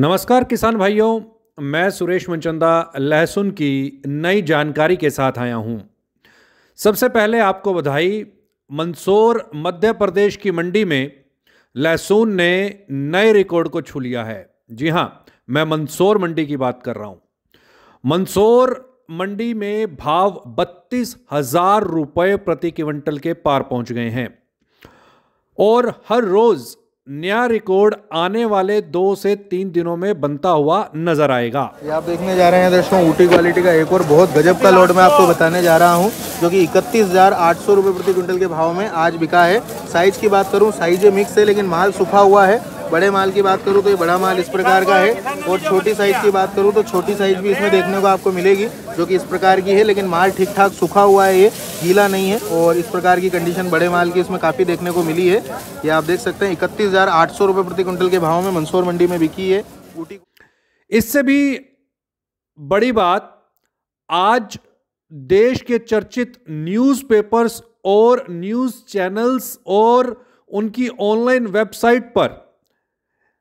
नमस्कार किसान भाइयों मैं सुरेश मनचंदा लहसुन की नई जानकारी के साथ आया हूं सबसे पहले आपको बधाई मंदसौर मध्य प्रदेश की मंडी में लहसुन ने नए रिकॉर्ड को छू लिया है जी हां मैं मंदसौर मंडी की बात कर रहा हूं मंदसौर मंडी में भाव बत्तीस हजार रुपये प्रति क्विंटल के पार पहुंच गए हैं और हर रोज़ नया रिकॉर्ड आने वाले दो से तीन दिनों में बनता हुआ नजर आएगा आप देखने जा रहे हैं दोस्तों ऊटी क्वालिटी का एक और बहुत गजब का लोड मैं आपको बताने जा रहा हूं जो कि इकतीस हजार आठ सौ प्रति क्विंटल के भाव में आज बिका है साइज की बात करूं साइज मिक्स है लेकिन माल सूखा हुआ है बड़े माल की बात करूँ तो ये बड़ा माल इस प्रकार का है और छोटी साइज़ की बात करूँ तो छोटी साइज़ भी इसमें देखने को आपको मिलेगी जो कि इस प्रकार की है लेकिन माल ठीक ठाक सूखा हुआ है ये गीला नहीं है और इस प्रकार की कंडीशन बड़े माल की इसमें काफ़ी देखने को मिली है ये आप देख सकते हैं इकतीस हज़ार आठ सौ प्रति क्विंटल के भाव में मंदसौर मंडी में बिकी है ऊटी इससे भी बड़ी बात आज देश के चर्चित न्यूज़पेपर्स और न्यूज़ चैनल्स और उनकी ऑनलाइन वेबसाइट पर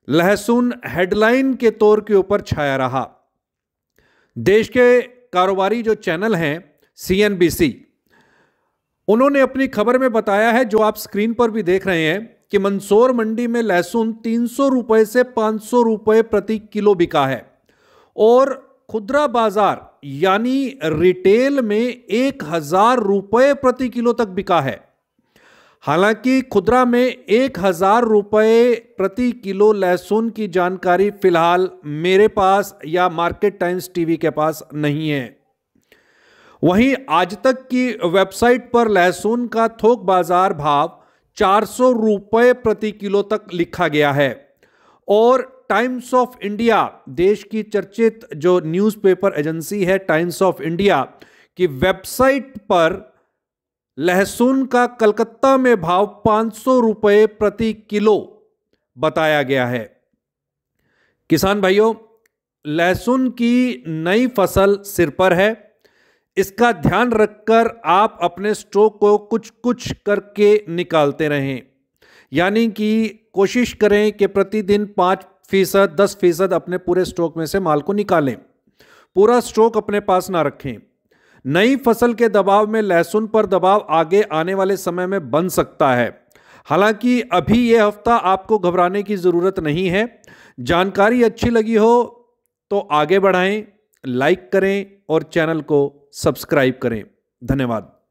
लहसुन हेडलाइन के तौर के ऊपर छाया रहा देश के कारोबारी जो चैनल हैं सीएनबीसी उन्होंने अपनी खबर में बताया है जो आप स्क्रीन पर भी देख रहे हैं कि मंदसौर मंडी में लहसुन तीन सौ से पांच सौ रुपये प्रति किलो बिका है और खुदरा बाजार यानी रिटेल में एक हजार रुपये प्रति किलो तक बिका है हालांकि खुदरा में एक हज़ार रुपये प्रति किलो लहसुन की जानकारी फ़िलहाल मेरे पास या मार्केट टाइम्स टीवी के पास नहीं है वहीं आज तक की वेबसाइट पर लहसुन का थोक बाज़ार भाव चार सौ रुपये प्रति किलो तक लिखा गया है और टाइम्स ऑफ इंडिया देश की चर्चित जो न्यूज़पेपर एजेंसी है टाइम्स ऑफ इंडिया की वेबसाइट पर लहसुन का कलकत्ता में भाव पाँच सौ रुपये प्रति किलो बताया गया है किसान भाइयों लहसुन की नई फसल सिर पर है इसका ध्यान रखकर आप अपने स्टॉक को कुछ कुछ करके निकालते रहें यानी कि कोशिश करें कि प्रतिदिन पाँच फीसद दस फीसद अपने पूरे स्टॉक में से माल को निकालें पूरा स्टॉक अपने पास ना रखें नई फसल के दबाव में लहसुन पर दबाव आगे आने वाले समय में बन सकता है हालांकि अभी ये हफ्ता आपको घबराने की ज़रूरत नहीं है जानकारी अच्छी लगी हो तो आगे बढ़ाएं लाइक करें और चैनल को सब्सक्राइब करें धन्यवाद